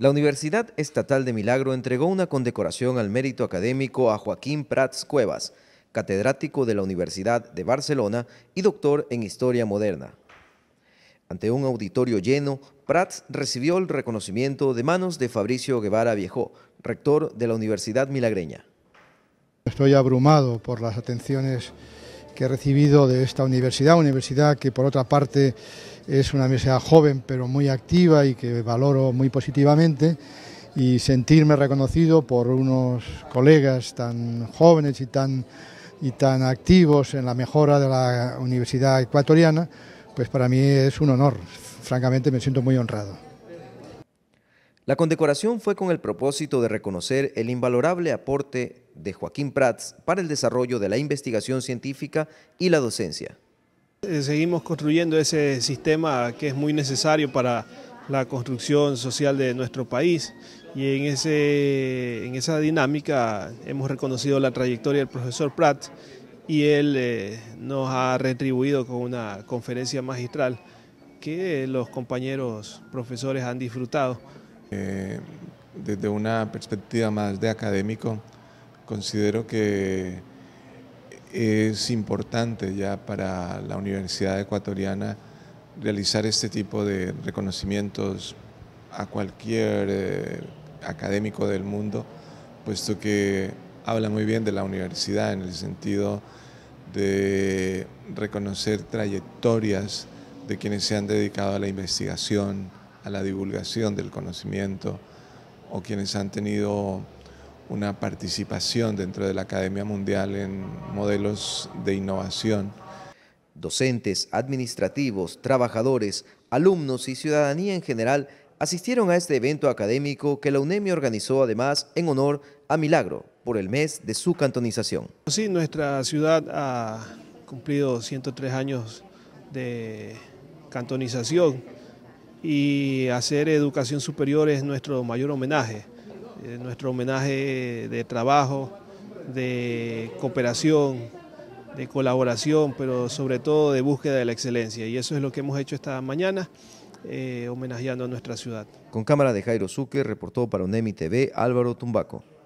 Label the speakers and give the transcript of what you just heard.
Speaker 1: La Universidad Estatal de Milagro entregó una condecoración al mérito académico a Joaquín Prats Cuevas, catedrático de la Universidad de Barcelona y doctor en Historia Moderna. Ante un auditorio lleno, Prats recibió el reconocimiento de manos de Fabricio Guevara Viejo, rector de la Universidad Milagreña.
Speaker 2: Estoy abrumado por las atenciones que he recibido de esta universidad, universidad que por otra parte es una universidad joven pero muy activa y que valoro muy positivamente y sentirme reconocido por unos colegas tan jóvenes y tan, y tan activos en la mejora de la universidad ecuatoriana, pues para mí es un honor, francamente me siento muy honrado.
Speaker 1: La condecoración fue con el propósito de reconocer el invalorable aporte de Joaquín Prats para el desarrollo de la
Speaker 3: investigación científica y la docencia. Eh, seguimos construyendo ese sistema que es muy necesario para la construcción social de nuestro país y en, ese, en esa dinámica hemos reconocido la trayectoria del profesor Pratt y él eh, nos ha retribuido con una conferencia magistral que los compañeros profesores han disfrutado. Eh,
Speaker 4: desde una perspectiva más de académico, considero que es importante ya para la Universidad Ecuatoriana realizar este tipo de reconocimientos a cualquier eh, académico del mundo, puesto que habla muy bien de la universidad en el sentido de reconocer trayectorias de quienes se han dedicado a la investigación, a la divulgación del conocimiento o quienes han tenido una participación dentro de la Academia Mundial en
Speaker 1: modelos de innovación. Docentes, administrativos, trabajadores, alumnos y ciudadanía en general asistieron a este evento académico que la UNEMI organizó además en honor a Milagro por el mes de su cantonización.
Speaker 3: Sí, nuestra ciudad ha cumplido 103 años de cantonización y hacer educación superior es nuestro mayor homenaje. Eh, nuestro homenaje de trabajo, de cooperación, de colaboración, pero sobre todo de búsqueda de la excelencia. Y eso es lo que hemos hecho esta mañana, eh, homenajeando a nuestra ciudad.
Speaker 1: Con cámara de Jairo Suque, reportó para UNEMI TV Álvaro Tumbaco.